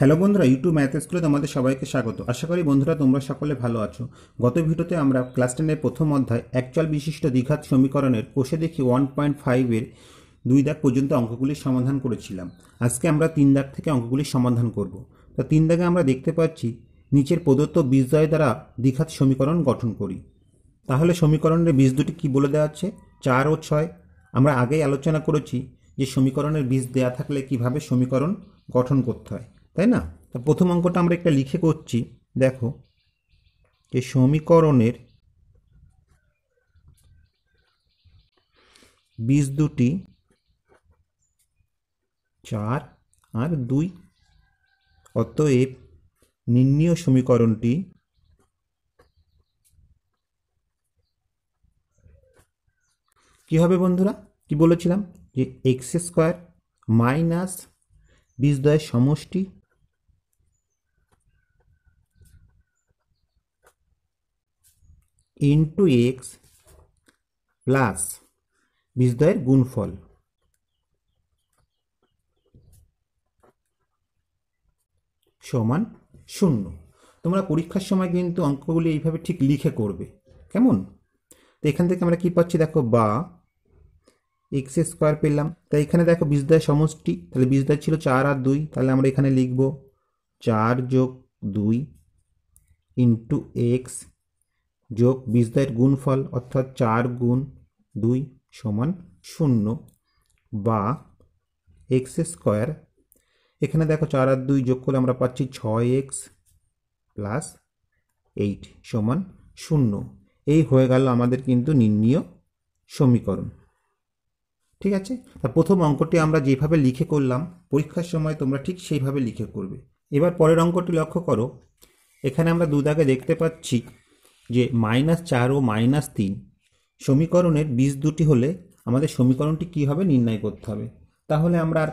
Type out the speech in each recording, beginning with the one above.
Hello বন্ধুরা YouTube math স্কুলে তোমাদের সবাইকে স্বাগত আশা করি বন্ধুরা তোমরা সকলে ভালো আছো গত ভিডিওতে আমরা ক্লাস টেনের প্রথম অধ্যায় একচল বিশিষ্ট দীঘাত সমীকরণের কোষে দেখি ওয়ান পয়েন্ট ফাইভের দুই দাগ পর্যন্ত অঙ্কগুলির সমাধান করেছিলাম আজকে আমরা তিন দাগ থেকে অঙ্কগুলির সমাধান করব তো তিন দাগে আমরা দেখতে পাচ্ছি নিচের প্রদত্ত বিজয় দ্বারা দীঘাত সমীকরণ গঠন করি তাহলে সমীকরণের বীজ দুটি কী বলে দেওয়া আছে চার ও ছয় আমরা আগেই আলোচনা করেছি যে সমীকরণের বীজ দেয়া থাকলে কিভাবে সমীকরণ গঠন করতে হয় তাই না তা প্রথম অঙ্কটা আমরা একটা লিখে করছি দেখো যে সমীকরণের বিশ দুটি চার আর দুই অতএব নির্ণীয় সমীকরণটি কি হবে বন্ধুরা কি বলেছিলাম যে এক্স স্কোয়ার মাইনাস বিশ দয়ের সমষ্টি ইন্টু এক্স প্লাস বিজদয়ের গুণফল সমান শূন্য তোমরা পরীক্ষার সময় কিন্তু অঙ্কগুলি এইভাবে ঠিক লিখে করবে কেমন তো এখান থেকে আমরা কি পাচ্ছি দেখো বা এক্স স্কোয়ার পেলাম তাই এখানে দেখো বিজদয় সমষ্টি তাহলে বিজদয় ছিল চার আর দুই তাহলে আমরা এখানে লিখব চার যোগ দুই ইন্টু এক্স যোগ বীজদ্বয়ের গুণফল অর্থাৎ চার গুণ দুই সমান শূন্য বা এক্স স্কোয়ার এখানে দেখো চার আর দুই যোগ করলে আমরা পাচ্ছি ছয় এক্স প্লাস এইট সমান শূন্য এই হয়ে গেল আমাদের কিন্তু নির্ণীয় সমীকরণ ঠিক আছে তা প্রথম অঙ্কটি আমরা যেভাবে লিখে করলাম পরীক্ষার সময় তোমরা ঠিক সেইভাবে লিখে করবে এবার পরের অঙ্কটি লক্ষ্য করো এখানে আমরা দুদাকে দেখতে পাচ্ছি যে মাইনাস চার ও মাইনাস তিন সমীকরণের বীজ দুটি হলে আমাদের সমীকরণটি কীভাবে হবে নির্ণয় করতে হবে তাহলে আমরা আর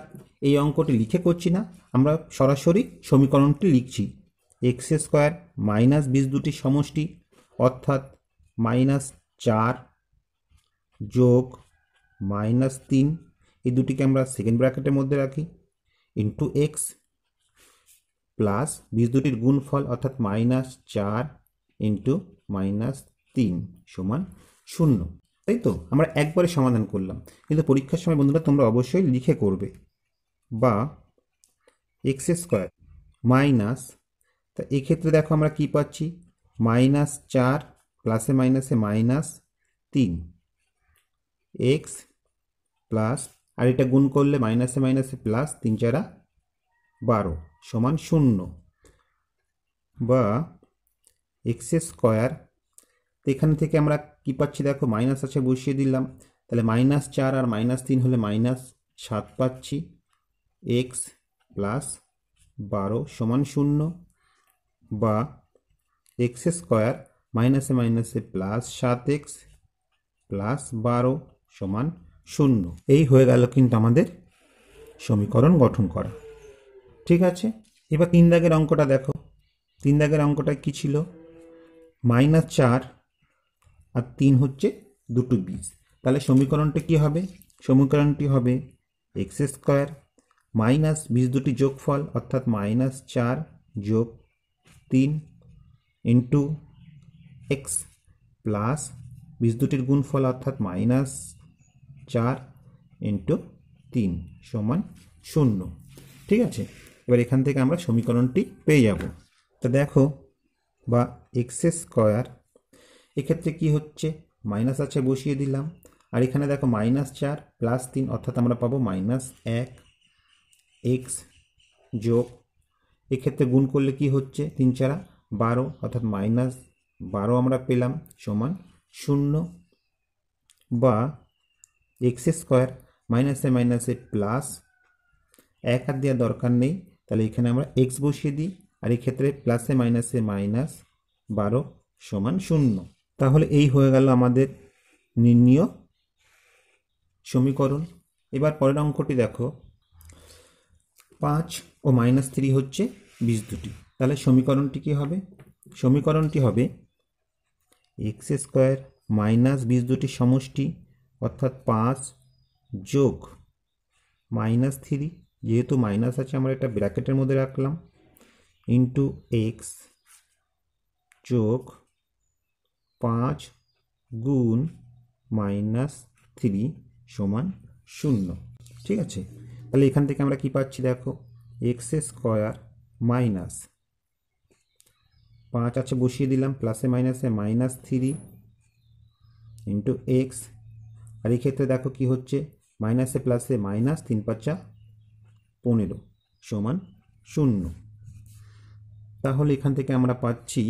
এই অঙ্কটি লিখে করছি না আমরা সরাসরি সমীকরণটি লিখছি এক্স স্কোয়ার মাইনাস বীজ দুটির সমষ্টি অর্থাৎ মাইনাস চার যোগ মাইনাস তিন এই দুটিকে আমরা সেকেন্ড ব্র্যাকেটের মধ্যে রাখি ইন্টু এক্স প্লাস বীজ দুটির গুণফল অর্থাৎ মাইনাস চার ইন্টু মাইনাস তিন সমান শূন্য তাই তো আমরা একবারে সমাধান করলাম কিন্তু পরীক্ষার সময় বন্ধুরা তোমরা অবশ্যই লিখে করবে বা এক্স স্কোয়ার মাইনাস তা এক্ষেত্রে দেখো আমরা কি পাচ্ছি মাইনাস চার প্লাসে মাইনাসে মাইনাস তিন এক্স প্লাস আর এটা গুণ করলে মাইনাসে মাইনাসে প্লাস তিন চারা বারো সমান শূন্য বা এক্স স্কোয়ার তো এখান থেকে আমরা কী পাচ্ছি দেখো মাইনাস আছে বসিয়ে দিলাম তাহলে মাইনাস চার আর মাইনাস তিন হলে মাইনাস সাত পাচ্ছি এক্স প্লাস বারো সমান শূন্য বা এক্স স্কোয়ার মাইনাসে মাইনাসে প্লাস সাত এক্স প্লাস বারো সমান শূন্য এই হয়ে গেল কিন্তু আমাদের সমীকরণ গঠন করা ঠিক আছে এবার তিন দাগের অঙ্কটা দেখো তিন দাগের অঙ্কটা কী ছিল মাইনাস চার আর তিন হচ্ছে দুটো বীজ তাহলে সমীকরণটা কি হবে সমীকরণটি হবে এক্স স্কোয়ার মাইনাস বীজ দুটি যোগফল অর্থাৎ মাইনাস চার যোগ তিন ইন্টু এক্স প্লাস বীজ দুটির গুণফল অর্থাৎ মাইনাস চার ইন্টু তিন সমান শূন্য ঠিক আছে এবার এখান থেকে আমরা সমীকরণটি পেয়ে যাব তা দেখো বা এক্স স্কোয়ার এক্ষেত্রে কি হচ্ছে মাইনাস আছে বসিয়ে দিলাম আর এখানে দেখো মাইনাস চার প্লাস তিন অর্থাৎ আমরা পাবো মাইনাস এক এক্স যোগ এক্ষেত্রে গুণ করলে কি হচ্ছে তিন চারা বারো অর্থাৎ মাইনাস বারো আমরা পেলাম সমান শূন্য বা এক্স স্কোয়ার মাইনাসে মাইনাসে প্লাস এক আর দেওয়ার দরকার নেই তাহলে এখানে আমরা এক্স বসিয়ে দিই আর এই ক্ষেত্রে প্লাসে মাইনাসে মাইনাস বারো সমান শূন্য তাহলে এই হয়ে গেল আমাদের নির্ণীয় সমীকরণ এবার পরের অঙ্কটি দেখো পাঁচ ও মাইনাস থ্রি হচ্ছে বীজ দুটি তাহলে সমীকরণটি কী হবে সমীকরণটি হবে এক্স স্কোয়ার মাইনাস বিশ দুটি সমষ্টি অর্থাৎ পাঁচ যোগ মাইনাস থ্রি যেহেতু মাইনাস আছে আমরা এটা ব্র্যাকেটের মধ্যে রাখলাম ইন্টু এক্স যোগ পাঁচ গুণ মাইনাস থ্রি সমান শূন্য ঠিক আছে তাহলে এখান থেকে আমরা কি পাচ্ছি দেখো এক্স স্কোয়ার মাইনাস পাঁচ আছে বসিয়ে দিলাম প্লাসে মাইনাসে মাইনাস থ্রি ইন্টু এক্স আর এই ক্ষেত্রে দেখো কি হচ্ছে মাইনাসে প্লাসে মাইনাস তিন পাঁচা পনেরো সমান শূন্য তাহলে এখান থেকে আমরা পাচ্ছি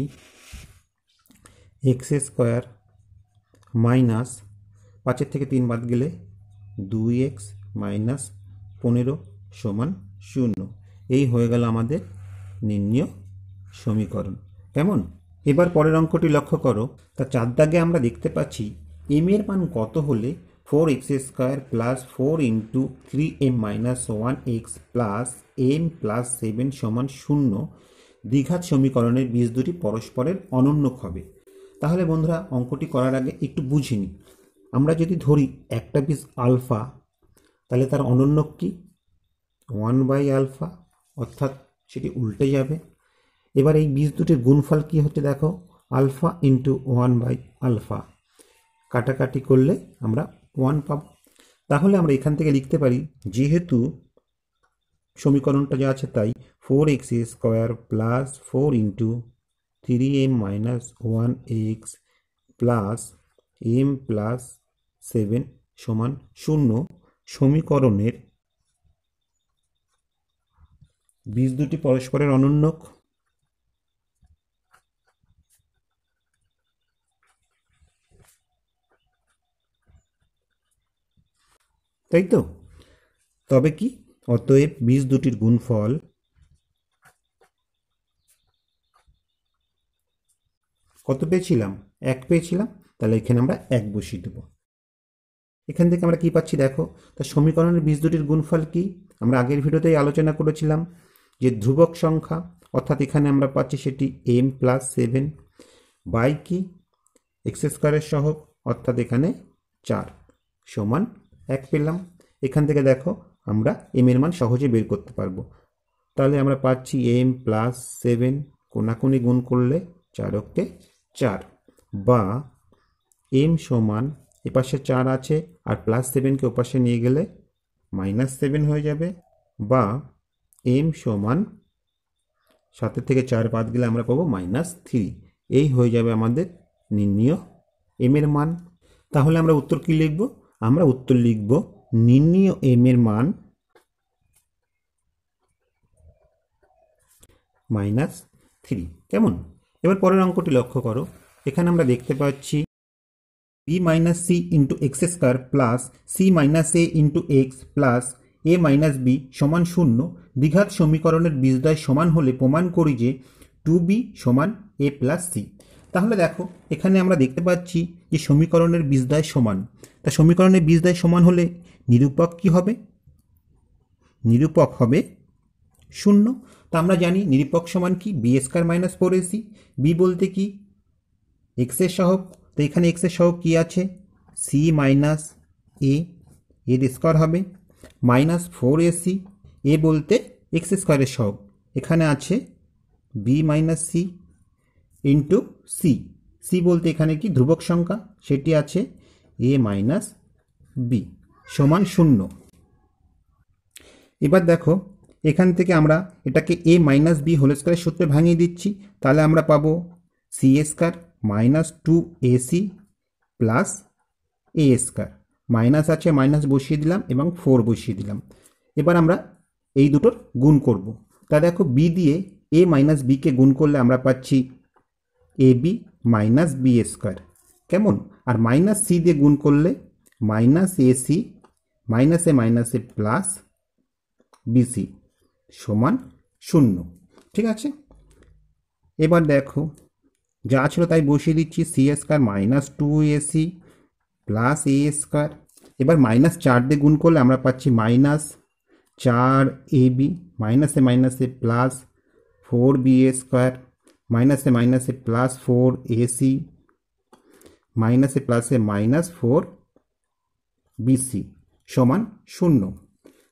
এক্স স্কোয়ার মাইনাস পাঁচের থেকে তিন বাদ গেলে দুই এক্স মাইনাস পনেরো সমান শূন্য এই হয়ে গেল আমাদের নির্ণয় সমীকরণ কেমন এবার পরের অঙ্কটি লক্ষ্য করো তা চার দাগে আমরা দেখতে পাচ্ছি এম এর মান কত হলে four X square plus four into three M minus one X plus M plus seven সমান শূন্য দ্বিঘাত সমীকরণের বীজ দুটি পরস্পরের অনন্যক হবে তাহলে বন্ধুরা অঙ্কটি করার আগে একটু বুঝিনি আমরা যদি ধরি একটা বীজ আলফা তাহলে তার অনন্যক কি ওয়ান বাই আলফা অর্থাৎ সেটি উল্টে যাবে এবার এই বীজ দুটির গুণফল কি হচ্ছে দেখো alpha into one by alpha কাটাকাটি করলে আমরা ওয়ান পাব তাহলে আমরা এখান থেকে লিখতে পারি যেহেতু সমীকরণটা যা আছে তাই four X square plus four into three M minus one X plus M plus seven সমান শূন্য সমীকরণের বীজ দুটি পরস্পরের অনুন্নক তাই তো তবে কি অতএব বীজ দুটির গুণফল কত পেয়েছিলাম এক পেয়েছিলাম তাহলে এখানে আমরা এক বসিয়ে দেবো এখান থেকে আমরা কি পাচ্ছি দেখো তা সমীকরণের বীজ দুটির গুণফল কি আমরা আগের ভিডিওতেই আলোচনা করেছিলাম যে ধ্রুবক সংখ্যা অর্থাৎ এখানে আমরা পাচ্ছি সেটি এম প্লাস সেভেন বাই কি এক্স স্কোয়ারের সহ অর্থাৎ এখানে চার সমান এক পেলাম এখান থেকে দেখো আমরা এম এর মান সহজে বের করতে পারবো তাহলে আমরা পাচ্ছি এম প্লাস সেভেন কোনাকুনি গুণ করলে চার চারককে চার বা এম সমান এপাশে চার আছে আর প্লাস সেভেনকে ওপাশে নিয়ে গেলে মাইনাস সেভেন হয়ে যাবে বা এম সমান সাতের থেকে চার বাদ গেলে আমরা পাবো মাইনাস থ্রি এই হয়ে যাবে আমাদের নির্ণীয় এম এর মান তাহলে আমরা উত্তর কি লিখব আমরা উত্তর লিখবো নির্ণীয় এম এর মান মাইনাস থ্রি কেমন এবার পরের অঙ্কটি লক্ষ্য করো এখানে আমরা দেখতে পাচ্ছি B minus C into X square plus C minus A into X plus A minus B সমান শূন্য দ্বিঘাত সমীকরণের বীজদ্বয় সমান হলে প্রমাণ করি যে টু বি সমান এ প্লাস সি তাহলে দেখো এখানে আমরা দেখতে পাচ্ছি যে সমীকরণের বীজদ্বয় সমান তা সমীকরণের বীজদ্বয় সমান হলে নিরূপক কি হবে নিরূপক হবে শূন্য তা আমরা জানি নিরূপক সমান কি B square minus four AC B বলতে কি এক্সের সহক তো এখানে এক্সের সহক কি আছে সি মাইনাস এ এর স্কোয়ার হবে মাইনাস ফোর এসি এ বলতে এক্স স্কোয়ারের সহক এখানে আছে B minus C into C C বলতে এখানে কি ধ্রুবক সংখ্যা সেটি আছে এ মাইনাস বি সমান শূন্য এবার দেখো এখান থেকে আমরা এটাকে এ মাইনাস বি হোল স্কোয়ারের সূত্রে ভাঙিয়ে দিচ্ছি তাহলে আমরা পাবো C square minus two AC plus A square minus আছে মাইনাস বসিয়ে দিলাম এবং ফোর বসিয়ে দিলাম এবার আমরা এই দুটোর গুণ করব। তা দেখো বি দিয়ে এ মাইনাস বিকে গুণ করলে আমরা পাচ্ছি A B minus B square কেমন আর মাইনাস সি দিয়ে গুণ করলে মাইনাস এ সি মাইনাসে মাইনাসে প্লাস বিসি সমান শূন্য ঠিক আছে এবার দেখো যা ছিল তাই বসিয়ে দিচ্ছি C square minus two AC plus A square এবার মাইনাস চার দিয়ে গুণ করলে আমরা পাচ্ছি মাইনাস চার এ বি মাইনাসে মাইনাসে plus four B A square মাইনাসে মাইনাসে প্লাস ফোর এসি মাইনাসে প্লাসে মাইনাস ফোর বিসি সমান শূন্য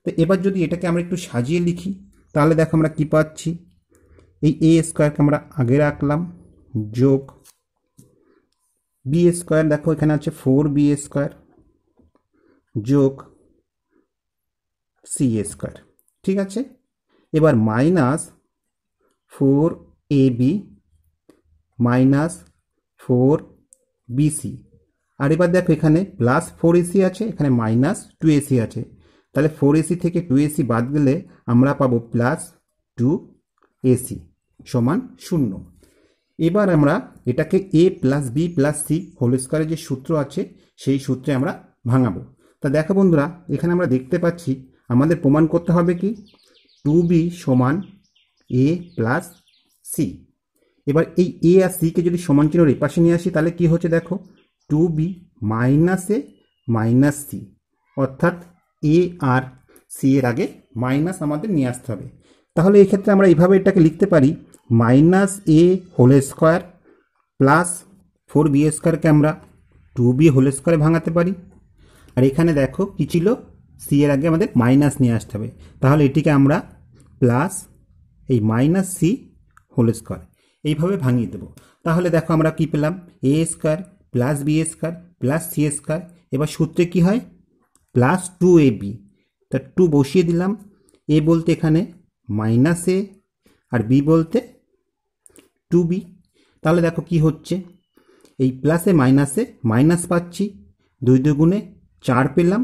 তো এবার যদি এটাকে আমরা একটু সাজিয়ে লিখি তাহলে দেখো আমরা কী পাচ্ছি এই এ স্কোয়ারকে আমরা আগে রাখলাম যোগ বি স্কোয়ার দেখো এখানে আছে ফোর বি স্কোয়ার যোগ সি স্কোয়ার ঠিক আছে এবার minus four A B minus four BC আর এবার দেখো এখানে প্লাস ফোর এসি আছে এখানে মাইনাস টু এসি আছে তাহলে ফোর এসি থেকে টু এসি বাদ গেলে আমরা পাবো প্লাস টু এসি সমান শূন্য এবার আমরা এটাকে A plus B plus C whole স্কোয়ারের যে সূত্র আছে সেই সূত্রে আমরা ভাঙাবো তা দেখো বন্ধুরা এখানে আমরা দেখতে পাচ্ছি আমাদের প্রমাণ করতে হবে কি টু বি সমান এ প্লাস সি এবার এই এ আর সিকে যদি সমান চিহ্ন রেপাশে নিয়ে আসি তাহলে কি হচ্ছে দেখো two B minus A minus C অর্থাৎ এ আর সি এর আগে মাইনাস আমাদের নিয়ে আসতে হবে তাহলে এক্ষেত্রে আমরা এইভাবে এটাকে লিখতে পারি minus A whole square plus four B স্কোয়ারকে আমরা টু বি হোল স্কোয়ারে ভাঙাতে পারি আর এখানে দেখো কী ছিল সি এর আগে আমাদের মাইনাস নিয়ে আসতে হবে তাহলে এটিকে আমরা প্লাস এই মাইনাস সি হোল স্কোয়ার এইভাবে ভাঙিয়ে দেবো তাহলে দেখো আমরা কী পেলাম A square plus B square plus C square এবার সূত্রে কী হয় প্লাস টু এ বি তা টু বসিয়ে দিলাম এ বলতে এখানে মাইনাস এ আর বি বলতে টু বি তাহলে দেখো কি হচ্ছে এই প্লাসে মাইনাসে মাইনাস পাচ্ছি দুই দুগুণে চার পেলাম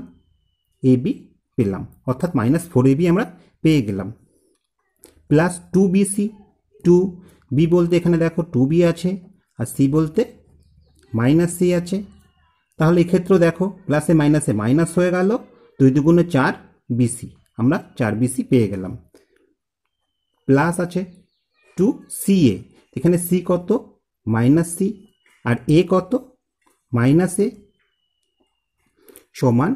এ বি পেলাম অর্থাৎ মাইনাস ফোর এ বি আমরা পেয়ে গেলাম plus two B C two B বলতে এখানে দেখো টু বি আছে আর সি বলতে মাইনাস সি আছে তাহলে এক্ষেত্রেও দেখো প্লাসে মাইনাসে মাইনাস হয়ে গেল দুই দুগুণে চার বিসি আমরা চার বিসি পেয়ে গেলাম প্লাস আছে টু সি এ এখানে সি কত মাইনাস সি আর এ কত মাইনাস এ সমান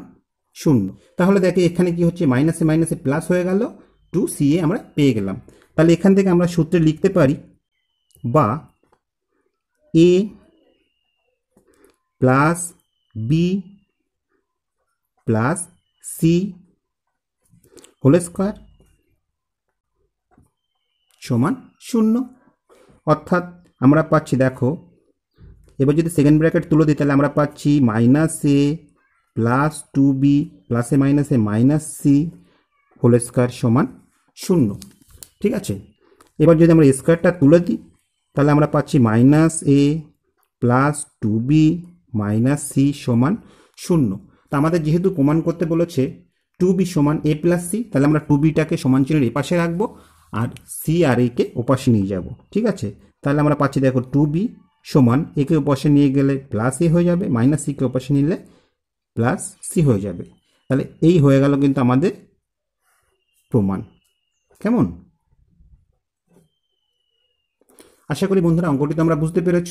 শূন্য তাহলে দেখে এখানে কি হচ্ছে মাইনাসে মাইনাসে প্লাস হয়ে গেল টু সি এ আমরা পেয়ে গেলাম তাহলে এখান থেকে আমরা সূত্রে লিখতে পারি বা A plus B plus C whole square সমান শূন্য অর্থাৎ আমরা পাচ্ছি দেখো এবার যদি সেকেন্ড ব্র্যাকেট তুলে দিই তাহলে আমরা পাচ্ছি minus A plus two B প্লাসে A minus C whole square সমান শূন্য ঠিক আছে এবার যদি আমরা স্কোয়ারটা তুলে দিই তাহলে আমরা পাচ্ছি minus A plus two B minus C সমান শূন্য তা আমাদের যেহেতু প্রমাণ করতে বলেছে টু বি সমান এ প্লাস সি তাহলে আমরা টু বিটাকে সমান চিহ্নের এপাশে রাখবো আর সি আর একে ওপাশে নিয়ে যাব ঠিক আছে তাহলে আমরা পাচ্ছি দেখো টু বি সমান একে ওপাশে নিয়ে গেলে প্লাস এ হয়ে যাবে মাইনাস সিকে ওপাশে নিলে প্লাস সি হয়ে যাবে তাহলে এই হয়ে গেল কিন্তু আমাদের প্রমাণ কেমন আশা করি বন্ধুরা অঙ্কটি তোমরা বুঝতে পেরেছ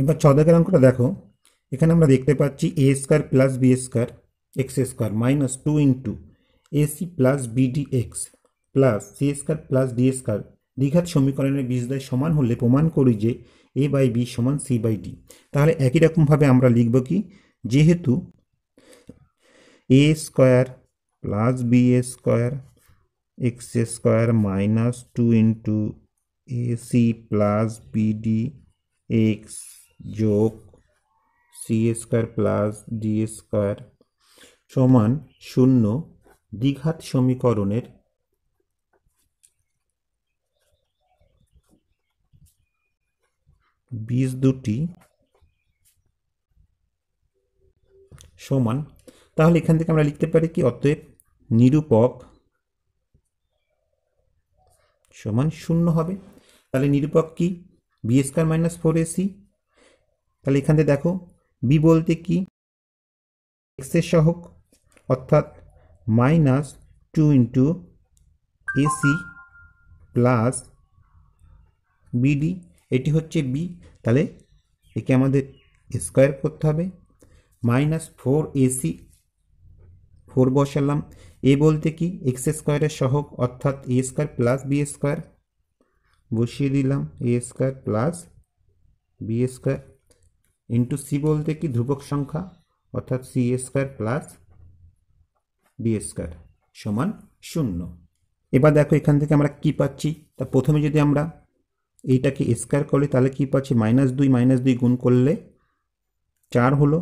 এবার ছদকের অঙ্কটা দেখো এখানে আমরা দেখতে পাচ্ছি A square plus B square X square minus two into AC plus BD X plus C square plus D square দীঘাত সমীকরণের বিষয় সমান হলে প্রমাণ করি যে এ বাই বি সমান সি বাই ডি তাহলে একই রকমভাবে আমরা লিখব কি যেহেতু A square plus B square X square minus two into AC plus BD X যোগ C square plus D square সমান শূন্য দ্বিঘাত সমীকরণের বীজ দুটি সমান তাহলে এখান থেকে আমরা লিখতে পারি কি অতএব নিরূপক সমান শূন্য হবে তাহলে নিরূপক কি B square minus four AC তাহলে এখান থেকে দেখো বি বলতে কি এক্সের সহক অর্থাৎ minus two into AC plus BD এটি হচ্ছে বি তাহলে একে আমাদের স্কোয়ার করতে হবে মাইনাস ফোর এসি ফোর বসালাম এ বলতে কি এক্স স্কোয়ারের সহক অর্থাৎ A square plus B square বসিয়ে দিলাম A square plus B square into C বলতে কি ধ্রুবক সংখ্যা অর্থাৎ C square plus B square সমান শূন্য এবার দেখো এখান থেকে আমরা কি পাচ্ছি তা প্রথমে যদি আমরা এইটাকে স্কোয়ার করি তাহলে কি পাচ্ছি মাইনাস দুই মাইনাস দুই গুণ করলে চার হলো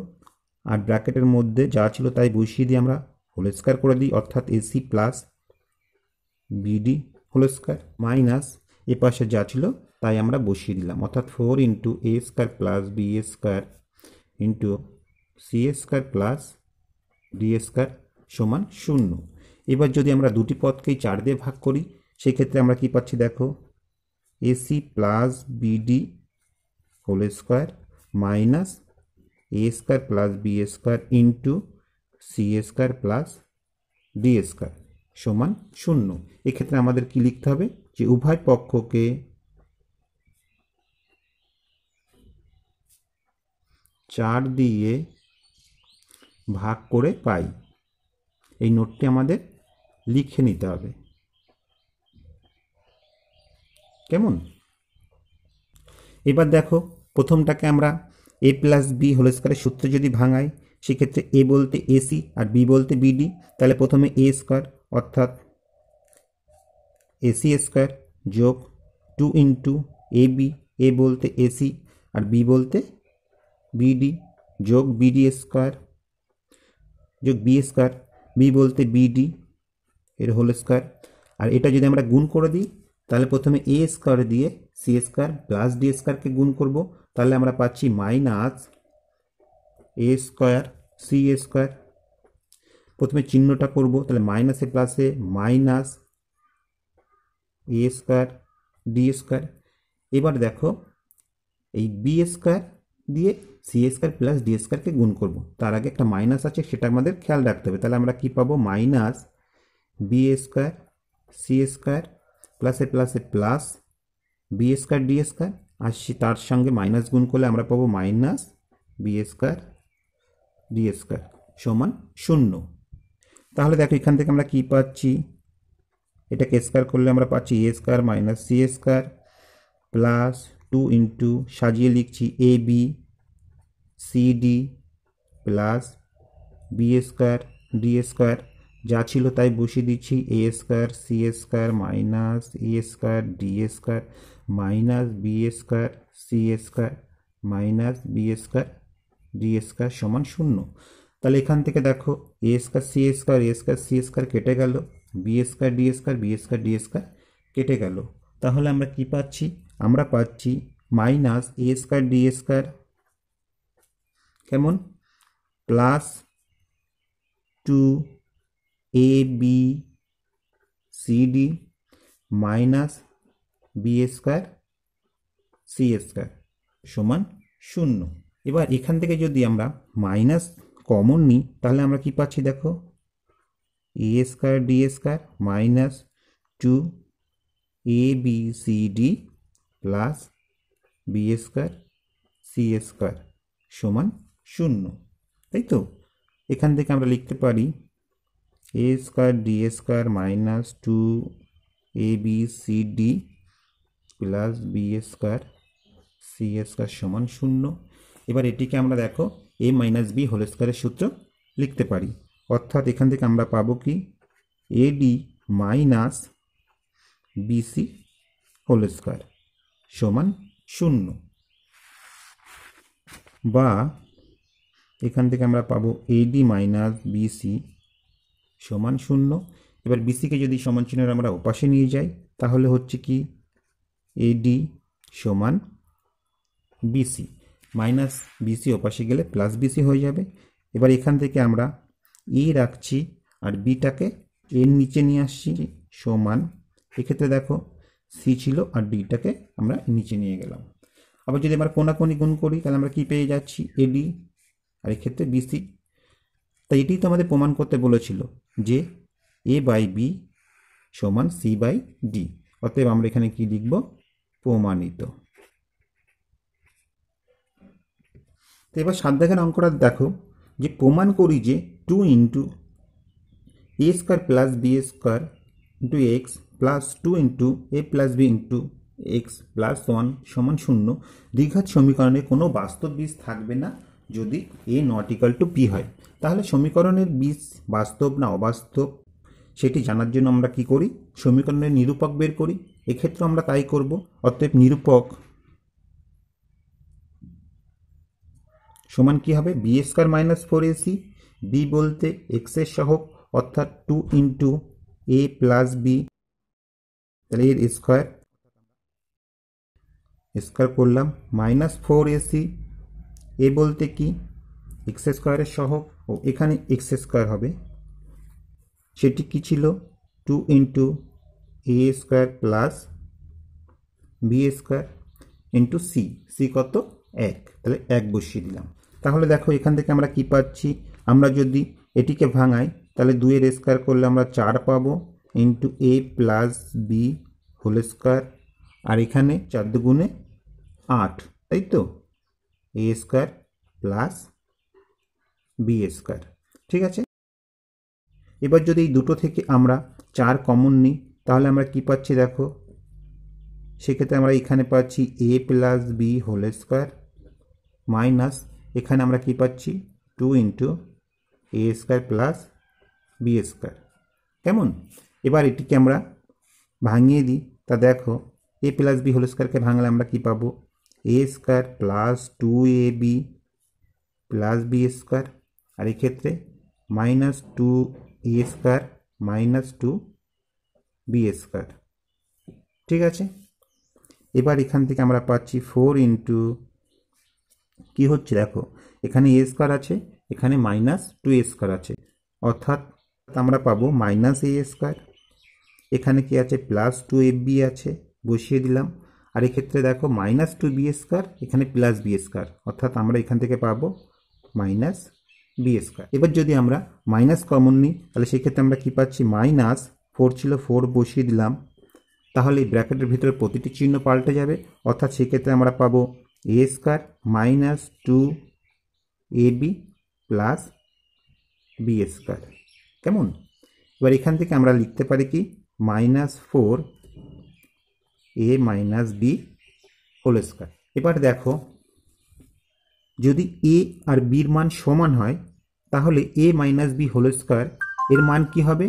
আর ব্র্যাকেটের মধ্যে যা ছিল তাই বসিয়ে দিয়ে আমরা হোল স্কোয়ার করে দিই অর্থাৎ AC plus BD whole square minus A পাশে যা ছিল তাই আমরা বসিয়ে দিলাম অর্থাৎ four into A square plus B A square into C A square plus D A square সমান শূন্য এবার যদি আমরা দুটি পদকেই চার দিয়ে ভাগ করি সেক্ষেত্রে আমরা কি পাচ্ছি দেখো AC plus BD whole square minus A square plus B square into C square plus D square সমান শূন্য এক্ষেত্রে আমাদের কি লিখতে হবে যে উভয় পক্ষকে চার দিয়ে ভাগ করে পাই এই নোটটি আমাদের লিখে নিতে হবে কেমন এবার দেখো প্রথমটাকে আমরা এ প্লাস বি হোল স্কোয়ারের সূত্র যদি ভাঙাই সেক্ষেত্রে এ বলতে এসি আর বি বলতে বিডি তাহলে প্রথমে এ স্কোয়ার অর্থাৎ এসি স্কোয়ার যোগ two into A B A বলতে এসি আর বি বলতে বিডি যোগ বিডি স্কোয়ার যোগ বি স্কোয়ার বি বলতে বিডি এর হোল স্কোয়ার আর এটা যদি আমরা গুণ করে দিই তাহলে প্রথমে এ স্কোয়ার দিয়ে সি স্কোয়ার প্লাস ডি স্কোয়ারকে গুণ করব তাহলে আমরা পাচ্ছি minus A square C square প্রথমে চিহ্নটা করব তাহলে মাইনাসে প্লাসে minus A square D square এবার দেখো এই বি স্কোয়ার দিয়ে সি স্কোয়ার প্লাস ডি স্কোয়ারকে গুণ করব তার আগে একটা মাইনাস আছে সেটা আমাদের খেয়াল রাখতে হবে তাহলে আমরা কি পাবো minus B square C square প্লাসে প্লাসে plus B square D square আর তার সঙ্গে মাইনাস গুণ করলে আমরা পাবো minus B square D square সমান শূন্য তাহলে দেখো এখান থেকে আমরা কি পাচ্ছি এটাকে স্কোয়ার করলে আমরা পাচ্ছি A square minus C square plus 2 * সাজিয়ে লিখছি ab cd + b^2 d^2 যা ছিল তাই বসিয়ে দিচ্ছি a^2 c^2 - a^2 d^2 - b^2 c^2 - b^2 d^2 = 0 তাহলে এখান থেকে দেখো a^2 c^2 a^2 c^2 কেটে গেল b^2 d^2 b^2 d^2 কেটে গেল তাহলে আমরা কি পাচ্ছি আমরা পাচ্ছি minus A square D square কেমন প্লাস টু এ B C D minus B square C square সমান শূন্য এবার এখান থেকে যদি আমরা মাইনাস কমন নিই তাহলে আমরা কি পাচ্ছি দেখো A square D square minus two A B C D plus B square C square সমান শূন্য তাই তো এখান থেকে আমরা লিখতে পারি A square D square minus two A B C D plus B square C square সমান শূন্য এবার এটিকে আমরা দেখো এ মাইনাস বি হোল স্কোয়ারের সূত্র লিখতে পারি অর্থাৎ এখান থেকে আমরা পাবো কি AD minus BC whole square সমান শূন্য বা এখান থেকে আমরা পাবো এডি মাইনাস বিসি সমান শূন্য এবার বিসিকে যদি সমান চিহ্নের আমরা ওপাশে নিয়ে যাই তাহলে হচ্ছে কি এডি সমান বিসি মাইনাস বিসি ওপাশে গেলে প্লাস বিসি হয়ে যাবে এবার এখান থেকে আমরা ই রাখছি আর বিটাকে এর নিচে নিয়ে আসছি সমান এক্ষেত্রে দেখো সি ছিল আর ডিটাকে আমরা নিচে নিয়ে গেলাম আবার যদি আমরা কোনাকোনি গুণ করি তাহলে আমরা কি পেয়ে যাচ্ছি এডি আর এক্ষেত্রে বিসি তাই এটি তো আমাদের প্রমাণ করতে বলেছিল যে এ বাই বি সমান সি বাই ডি অতএব আমরা এখানে কি লিখব প্রমাণিত তো এবার সাত দেখেন অঙ্কটা দেখো যে প্রমাণ করি যে two into A square plus B square into X plus two into A plus B into X plus one সমান শূন্য দ্বিঘাত সমীকরণে কোনো বাস্তব বীজ থাকবে না যদি এ নট ইকাল টু পি হয় তাহলে সমীকরণের বীজ বাস্তব না অবাস্তব সেটি জানার জন্য আমরা কি করি সমীকরণের নিরূপক বের করি এক্ষেত্রে আমরা তাই করব অতএব নিরূপক সমান কি হবে B square minus four AC B বলতে এক্সের সহক অর্থাৎ two into A plus B তাহলে এর স্কোয়ার স্কোয়ার করলাম মাইনাস ফোর এসি এ বলতে কি এক্স স্কোয়ারের সহগ ও এখানে এক্স স্কোয়ার হবে সেটি কি ছিল two into A square plus B square into C C কত এক তাহলে এক বসিয়ে দিলাম তাহলে দেখো এখান থেকে আমরা কি পাচ্ছি আমরা যদি এটিকে ভাঙাই তাহলে দুইয়ের স্কোয়ার করলে আমরা চার পাবো into A plus B whole square আর এখানে চার দুগুণে আট তাই তো A square plus B square ঠিক আছে এবার যদি এই দুটো থেকে আমরা চার কমন নিই তাহলে আমরা কি পাচ্ছি দেখো সেক্ষেত্রে আমরা এখানে পাচ্ছি A plus B whole square minus এখানে আমরা কি পাচ্ছি two into A square plus B square কেমন এবার এটিকে আমরা ভাঙিয়ে দিই তা দেখো a + b হোল স্কয়ার কে ভাগলে আমরা কি পাবো a² + 2ab + b² আর এই ক্ষেত্রে -2a² - 2b² ঠিক আছে এবার এখান থেকে আমরা পাচ্ছি 4 * কি হচ্ছে দেখো এখানে a² আছে এখানে -2a² আছে অর্থাৎ আমরা পাবো -a² এখানে কি আছে প্লাস টু এফ বি আছে বসিয়ে দিলাম আর এক্ষেত্রে দেখো মাইনাস টু বি স্কোয়ার এখানে প্লাস বি স্কোয়ার অর্থাৎ আমরা এখান থেকে পাবো মাইনাস বি স্কোয়ার এবার যদি আমরা মাইনাস কমন নিই তাহলে সেক্ষেত্রে আমরা কী পাচ্ছি মাইনাস ফোর ছিল ফোর বসিয়ে দিলাম তাহলে এই ব্র্যাকেটের ভিতরে প্রতিটি চিহ্ন পাল্টে যাবে অর্থাৎ সেক্ষেত্রে আমরা পাবো a square minus two A b plus B square কেমন এবার এখান থেকে আমরা লিখতে পারি কি minus four a minus b whole square এবার দেখো যদি এ আর বির মান সমান হয় তাহলে a minus b whole square এর মান কি হবে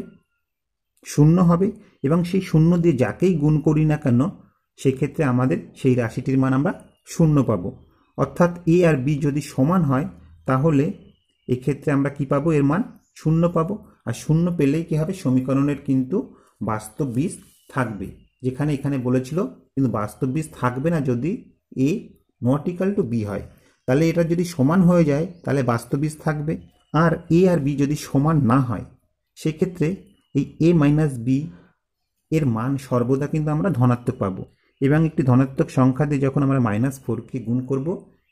শূন্য হবে এবং সেই শূন্য দিয়ে যাকেই গুণ করি না কেন সেক্ষেত্রে আমাদের সেই রাশিটির মান আমরা শূন্য পাব অর্থাৎ এ আর বি যদি সমান হয় তাহলে এক্ষেত্রে আমরা কি পাবো এর মান শূন্য পাবো আর শূন্য পেলেই কী হবে সমীকরণের কিন্তু বাস্তব বীজ থাকবে যেখানে এখানে বলেছিল কিন্তু বাস্তব বীজ থাকবে না যদি এ নট ইকাল টু বি হয় তাহলে এটা যদি সমান হয়ে যায় তাহলে বাস্তব বীজ থাকবে আর এ আর বি যদি সমান না হয় সেক্ষেত্রে এই এ মাইনাস বি এর মান সর্বদা কিন্তু আমরা ধনাত্মক পাবো এবং একটি ধনাত্মক সংখ্যা দিয়ে যখন আমরা মাইনাস ফোরকে গুণ করব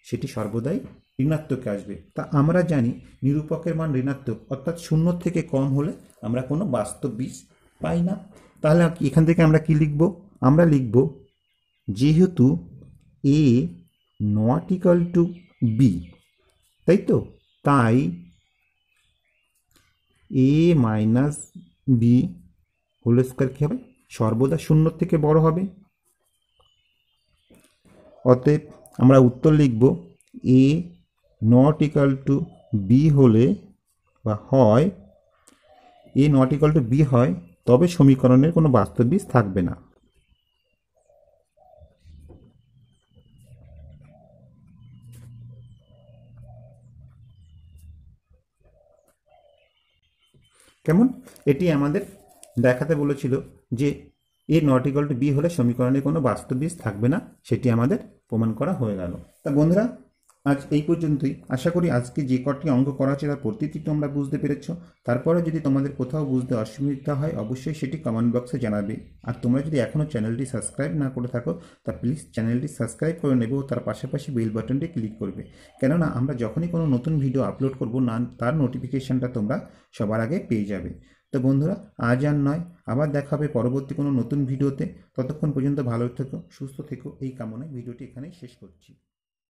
সেটি সর্বদাই ঋণাত্মকে আসবে তা আমরা জানি নিরূপকের মান ঋণাত্মক অর্থাৎ শূন্য থেকে কম হলে আমরা কোনো বাস্তব বীজ পাই না তাহলে এখান থেকে আমরা কি লিখব আমরা লিখব যেহেতু a not equal to b তাই তো তাই a minus b whole square কী হবে সর্বদা শূন্য থেকে বড় হবে অতএব আমরা উত্তর লিখব a not equal to b হলে বা হয় a not equal to b হয় তবে সমীকরণের কোনো বাস্তব বীজ থাকবে না কেমন এটি আমাদের দেখাতে বলেছিল যে a not equal to b হলে সমীকরণে কোনো বাস্তব বীজ থাকবে না সেটি আমাদের প্রমাণ করা হয়ে গেল তা বন্ধুরা আজ এই পর্যন্তই আশা করি আজকে যে কটি অঙ্ক করা হচ্ছে তার প্রতিটি তোমরা বুঝতে পেরেছ তারপরে যদি তোমাদের কোথাও বুঝতে অসুবিধা হয় অবশ্যই সেটি কমেন্ট বক্সে জানাবে আর তোমরা যদি এখনও চ্যানেলটি সাবস্ক্রাইব না করে থাকো তা প্লিজ চ্যানেলটি সাবস্ক্রাইব করে নেবে ও তার পাশাপাশি বেল বাটনটি ক্লিক করবে কেননা আমরা যখনই কোনো নতুন ভিডিও আপলোড করবো না তার নোটিফিকেশানটা তোমরা সবার আগে পেয়ে যাবে তো বন্ধুরা আজ আর নয় আবার দেখা হবে পরবর্তী কোনো নতুন ভিডিওতে ততক্ষণ পর্যন্ত ভালো থেকো সুস্থ থেকো এই কামনায় ভিডিওটি এখানে শেষ করছি